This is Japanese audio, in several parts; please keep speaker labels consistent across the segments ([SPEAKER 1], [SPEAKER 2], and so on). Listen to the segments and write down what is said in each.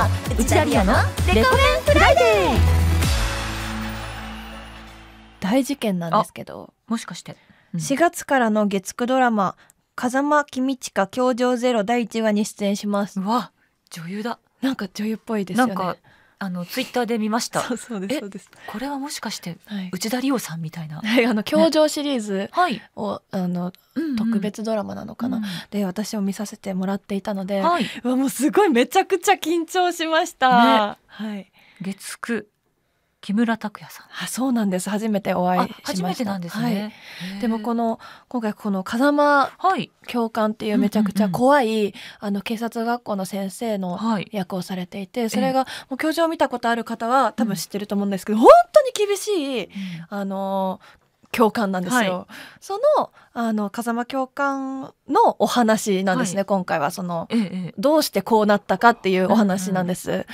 [SPEAKER 1] ー内田理のレコメンフライデー大事件なんですけどもしかして、うん4月からの月9ドラマ「風間公親教場ゼロ第1話に出演しますわ女優だなんか女優っぽいですよなんかあのツイッターで見ました。そうそうですそうです。これはもしかして、内田理央さんみたいな。はい、あの教場シリーズを、ね、あの、う特別ドラマなのかな、うん、で私を見させてもらっていたので、はい、うわもうすごいめちゃくちゃ緊張しました。ね、はい。月九。木村拓哉さんあそうなんです初めてお会いしました初めてなんですね、はい、でもこの今回この風間教官っていうめちゃくちゃ怖い、あの警察学校の先生の役をされていて、それがもう教授を見たことある方は多分知ってると思うんですけど、本当に厳しい、あの教官なんですよ、はい、そのあの風間教官のお話なんですね、はい、今回はその、ええ、どうしてこうなったかっていうお話なんです。うんうん、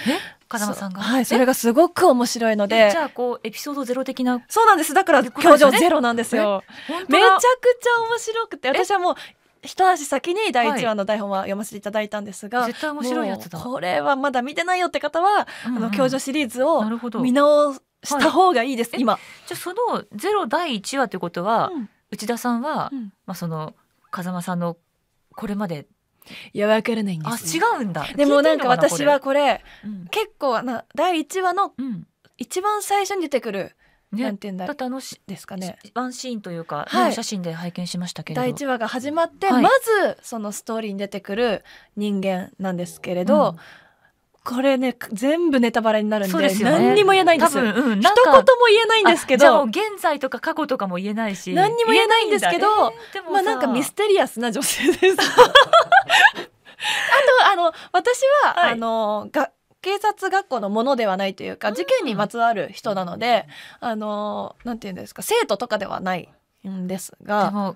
[SPEAKER 2] 風間さんがはいそれが
[SPEAKER 1] すごく面白いのでじゃあこうエピソードゼロ的なそうなんですだから教場ゼロなんですよ、めちゃくちゃ面白くて私はもう一足先に第1話の台本は読ませていただいたんですが、はい、絶対面白いやつだこれはまだ見てないよって方は、うんうん、あの教場シリーズを見直した方がいいです、はい、今じゃそのゼロ第1話ということは、うん、内田さんは、うん、まあその風間さんのこれまでいやわからないんです、ね、あ違うんだでもなんか私はこれ、うん、結構な第1話の一番最初に出てくる、ね、なんて言うんだろう。てあですかねワンシーンというか、はい、写真で拝見しましたけど第1話が始まって、はい、まずそのストーリーに出てくる人間なんですけれど、うんこれね、全部ネタバレになるんで、でね、何にも言えないんですよ。うん、一言も言えないんですけど。現在とか過去とかも言えないし。何にも言えないんですけど、ね、まあなんかミステリアスな女性です。の私は、はい、あのが警察学校のものではないというか、事件にまつわる人なので、うん、あのなんていうんですか生徒とかではないんですが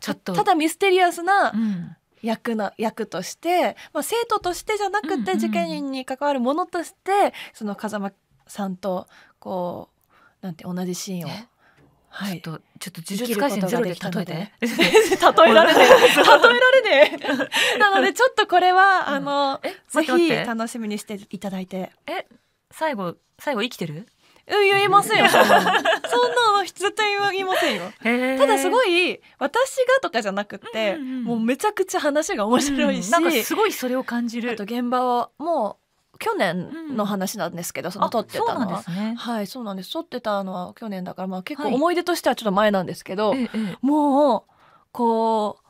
[SPEAKER 1] ちょっとただミステリアスな、うん役の役として、まあ、生徒としてじゃなくて事件に関わるものとして、その風間さんとこうなんて同じシーンをはい、ちょっとちょっと呪術廻戦ゼロで例えて例えられねえ 例えられねえなのでちょっとこれは、うん、あのぜひ楽しみにしていただいてえ最後最後生きてるうん、言いませんよ。そんなの絶対言いませんよ。ただすごい、私がとかじゃなくて、うんうん、もうめちゃくちゃ話が面白いし、うん、すごいそれを感じる。あと現場を、もう、去年の話なんですけど、うん、その撮ってたのは、ね、はいそうなんです撮ってたのは去年だからまあ結構思い出としてはちょっと前なんですけど、はい、もうこう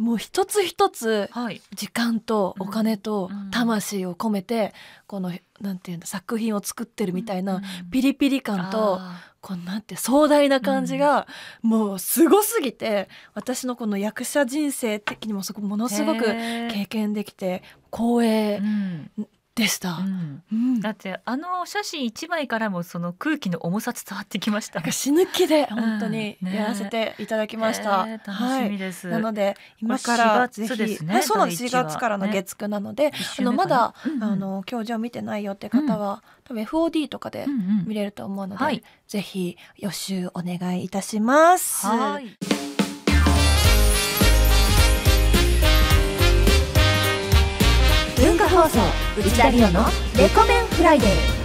[SPEAKER 1] もう一つ一つ時間とお金と魂を込めてこのなんていうんだ作品を作ってるみたいなピリピリ感とこのなんて壮大な感じがもうすごすぎて私のこの役者人生的にもそこものすごく経験できて光栄でした、うんうん、だってあの写真一枚からもその空気の重さ伝わってきました死ぬ気で本当にやらせていただきました、うんねえー、楽しみです、はい、なので今からぜひ、ですね、はい、そうなん4月からの月9なので、ね、あのまだ、うんうん、あの教授を見てないよって方は、多分 FOD とかで見れると思うので、うんうんはい、ぜひ予習お願いいたします。はい放送内田理央のレコメンフライデー